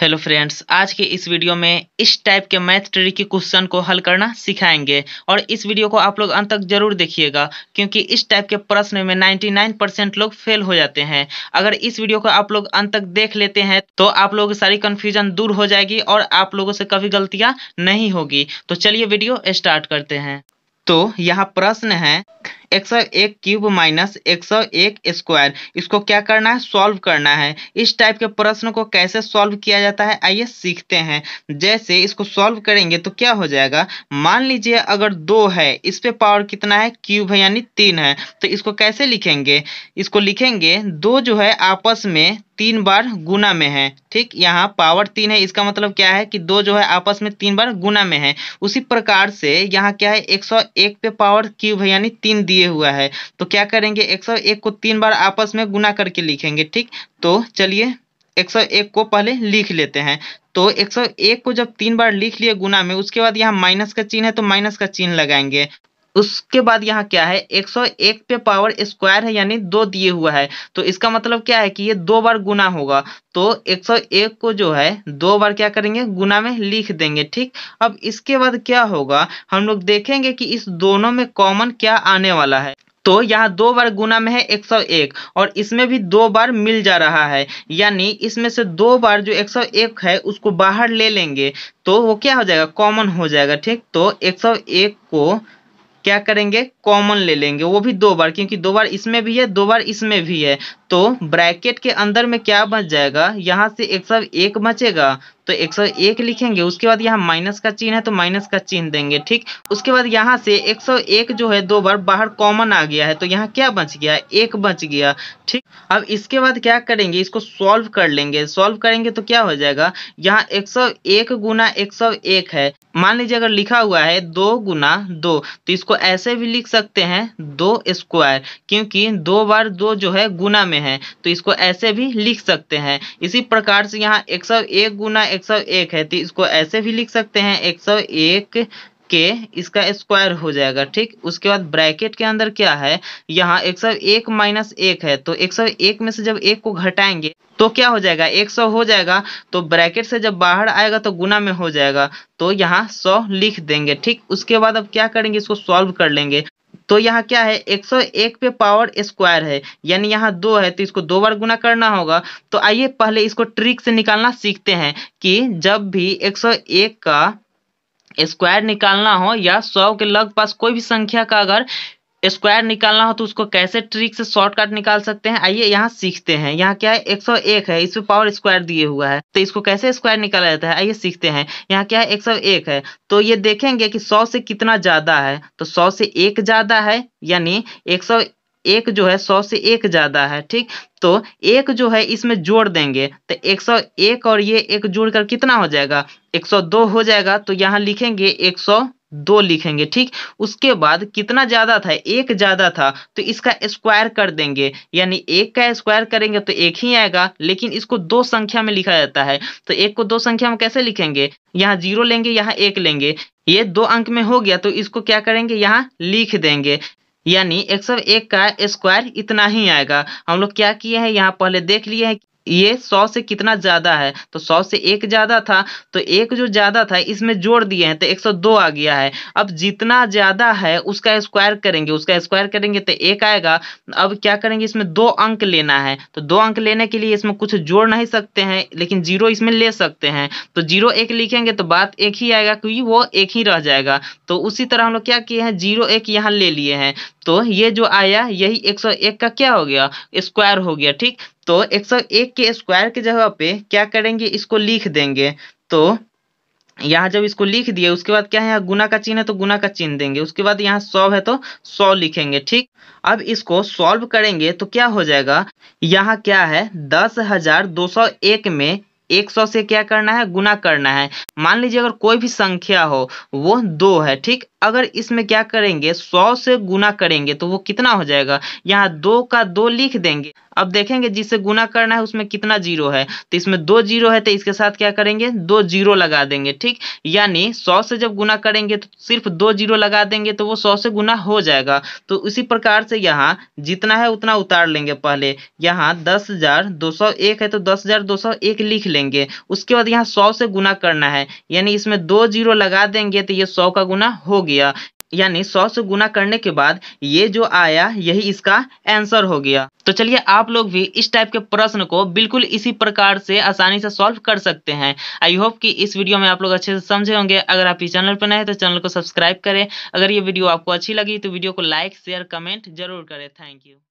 hello friends आज के इस वीडियो में इस टाइप के मैथ ट्रिक के क्वेश्चन को हल करना सिखाएंगे और इस वीडियो को आप लोग अंत तक जरूर देखिएगा क्योंकि इस टाइप के प्रश्न में 99 परसेंट लोग फेल हो जाते हैं अगर इस वीडियो को आप लोग अंत तक देख लेते हैं तो आप लोगों की सारी कन्फ्यूजन दूर हो जाएगी और आप लोगों से कभी गलतियाँ नहीं होगी तो चलिए वीडियो स्टार्ट करते हैं तो यहाँ प्रश्न है एक सौ एक क्यूब माइनस एक सौ एक स्क्वायर इसको क्या करना है सॉल्व करना है इस टाइप के प्रश्न को कैसे सॉल्व किया जाता है आइए सीखते हैं जैसे इसको सॉल्व करेंगे तो क्या हो जाएगा मान लीजिए अगर दो है इस पे पावर कितना है क्यूब है यानी तीन है तो इसको कैसे लिखेंगे इसको लिखेंगे दो जो है आपस में तीन बार गुना में है ठीक यहाँ पावर तीन है इसका मतलब क्या है कि दो जो है आपस में तीन बार गुना में है उसी प्रकार से यहाँ क्या है एक सौ एक पे पावर क्यूब है यानी तीन दिए हुआ है तो क्या करेंगे एक सौ एक को तीन बार आपस में गुना करके लिखेंगे ठीक तो चलिए एक सौ एक को पहले लिख लेते हैं तो 101 को जब तीन बार लिख लिए गुना में उसके बाद यहाँ माइनस का चिन्ह है तो माइनस का चिन्ह लगाएंगे उसके बाद यहाँ क्या है 101 पे पावर स्क्वायर है यानी दो दिए हुआ है तो इसका मतलब क्या है कि ये दो बार गुना होगा तो 101 को जो है दो बार क्या करेंगे गुना में लिख देंगे ठीक अब इसके बाद क्या होगा हम लोग देखेंगे कि इस दोनों में कॉमन क्या आने वाला है तो यहाँ दो बार गुना में है 101 और इसमें भी दो बार मिल जा रहा है यानी इसमें से दो बार जो 101 है उसको बाहर ले लेंगे तो वो क्या हो जाएगा कॉमन हो जाएगा ठीक तो 101 को क्या करेंगे कॉमन ले लेंगे वो भी दो बार क्योंकि दो बार इसमें भी है दो बार इसमें भी है तो ब्रैकेट के अंदर में क्या बच जाएगा यहाँ से एक सब एक बचेगा तो 101 लिखेंगे उसके बाद यहाँ माइनस का चिन्ह है तो माइनस का चिन्ह देंगे ठीक उसके बाद यहाँ से 101 जो है दो बार बाहर कॉमन आ गया है तो यहाँ क्या बच गया एक बच गया ठीक अब इसके बाद क्या करेंगे इसको सॉल्व कर लेंगे सॉल्व करेंगे तो क्या हो जाएगा यहाँ एक सौ एक गुना एक सौ एक है मान लीजिए अगर लिखा हुआ है दो गुना दो तो इसको ऐसे भी लिख सकते हैं दो स्क्वायर क्योंकि दो बार दो जो है गुना में है तो इसको ऐसे भी लिख सकते हैं इसी प्रकार से यहाँ एक सौ एक गुना एक सौ एक है तो इसको ऐसे भी लिख सकते हैं एक सौ एक के इसका स्क्वायर हो जाएगा ठीक उसके बाद ब्रैकेट के अंदर क्या है यहाँ एक सौ एक माइनस एक है तो एक सौ एक में से जब एक को घटाएंगे तो क्या हो जाएगा एक सौ हो जाएगा तो ब्रैकेट से जब बाहर आएगा तो गुना में हो जाएगा तो यहाँ सौ लिख देंगे ठीक उसके बाद अब क्या करेंगे इसको सॉल्व कर लेंगे तो यहाँ क्या है 101 पे पावर स्क्वायर है यानी यहाँ दो है तो इसको दो बार गुना करना होगा तो आइए पहले इसको ट्रिक से निकालना सीखते हैं कि जब भी 101 का स्क्वायर निकालना हो या 100 के लगभग कोई भी संख्या का अगर स्क्वायर निकालना हो तो उसको कैसे ट्रिक से शॉर्टकट निकाल सकते हैं आइए यहाँ सीखते हैं यहाँ क्या है 101 है इसमें पावर स्क्वायर दिए हुआ है तो इसको कैसे स्क्वायर निकाला जाता है आइए सीखते हैं यहाँ क्या है 101 है तो ये देखेंगे कि 100 से कितना ज्यादा है तो 100 से एक ज्यादा है यानी 101 जो है सौ से एक ज्यादा है ठीक तो एक जो है इसमें जोड़ देंगे तो एक और ये एक जोड़कर कितना हो जाएगा 102 हो जाएगा तो यहाँ लिखेंगे 100 दो लिखेंगे ठीक उसके बाद कितना ज्यादा था एक ज्यादा था तो इसका स्क्वायर कर देंगे यानी एक का स्क्वायर करेंगे तो एक ही आएगा लेकिन इसको दो संख्या में लिखा जाता है तो एक को दो संख्या में कैसे लिखेंगे यहाँ जीरो लेंगे यहाँ एक लेंगे ये दो अंक में हो गया तो इसको क्या करेंगे यहाँ लिख देंगे यानी एक सौ एक का स्क्वायर इतना ही आएगा हम लोग क्या किए हैं यहाँ पहले देख लिए हैं ये सौ से कितना ज़्यादा है तो सौ से एक ज़्यादा था तो एक जो ज़्यादा था इसमें जोड़ दिए हैं तो एक सौ दो आ गया है अब जितना ज़्यादा है उसका स्क्वायर करेंगे उसका स्क्वायर करेंगे तो एक आएगा अब क्या करेंगे इसमें दो अंक लेना है तो दो अंक लेने के लिए इसमें कुछ जोड़ नहीं सकते हैं लेकिन जीरो इसमें ले सकते हैं तो जीरो एक लिखेंगे तो बात एक ही आएगा क्योंकि वो एक ही रह जाएगा तो उसी तरह हम लोग क्या किए हैं जीरो एक यहाँ ले लिए हैं तो ये जो आया यही 101 का क्या हो गया स्क्वायर हो गया ठीक तो 101 के स्क्वायर के जगह पे क्या करेंगे इसको लिख देंगे तो यहाँ जब इसको लिख दिए उसके बाद क्या है यहाँ गुना का चिन्ह है तो गुना का चिन्ह देंगे उसके बाद यहाँ सौ है तो सौ लिखेंगे ठीक अब इसको सॉल्व करेंगे तो क्या हो जाएगा यहाँ क्या है दस हजार दो सौ एक में एक सौ से क्या करना है गुना करना है मान लीजिए अगर कोई भी संख्या हो वो दो है ठीक अगर इसमें क्या करेंगे सौ से गुना करेंगे तो वो कितना हो जाएगा यहाँ दो का दो लिख देंगे अब देखेंगे जिससे गुना करना है उसमें कितना जीरो है तो इसमें दो जीरो है तो इसके साथ क्या करेंगे दो जीरो लगा देंगे ठीक यानी सौ से जब गुना करेंगे तो सिर्फ दो जीरो लगा देंगे तो वो सौ से गुना हो जाएगा तो उसी प्रकार से यहाँ जितना है उतना उतार लेंगे पहले यहाँ दस हजार दो सौ एक है तो दस हजार दो सौ एक लिख लेंगे उसके बाद यहाँ सौ से गुना करना है यानी इसमें दो जीरो लगा देंगे तो ये सौ का गुना हो गया यानी सौ से गुना करने के बाद ये जो आया यही इसका आंसर हो गया तो चलिए आप लोग भी इस टाइप के प्रश्न को बिल्कुल इसी प्रकार से आसानी से सॉल्व कर सकते हैं आई होप कि इस वीडियो में आप लोग अच्छे से समझे होंगे अगर आप इस चैनल पर नए हैं तो चैनल को सब्सक्राइब करें अगर ये वीडियो आपको अच्छी लगी तो वीडियो को लाइक शेयर कमेंट जरूर करें थैंक यू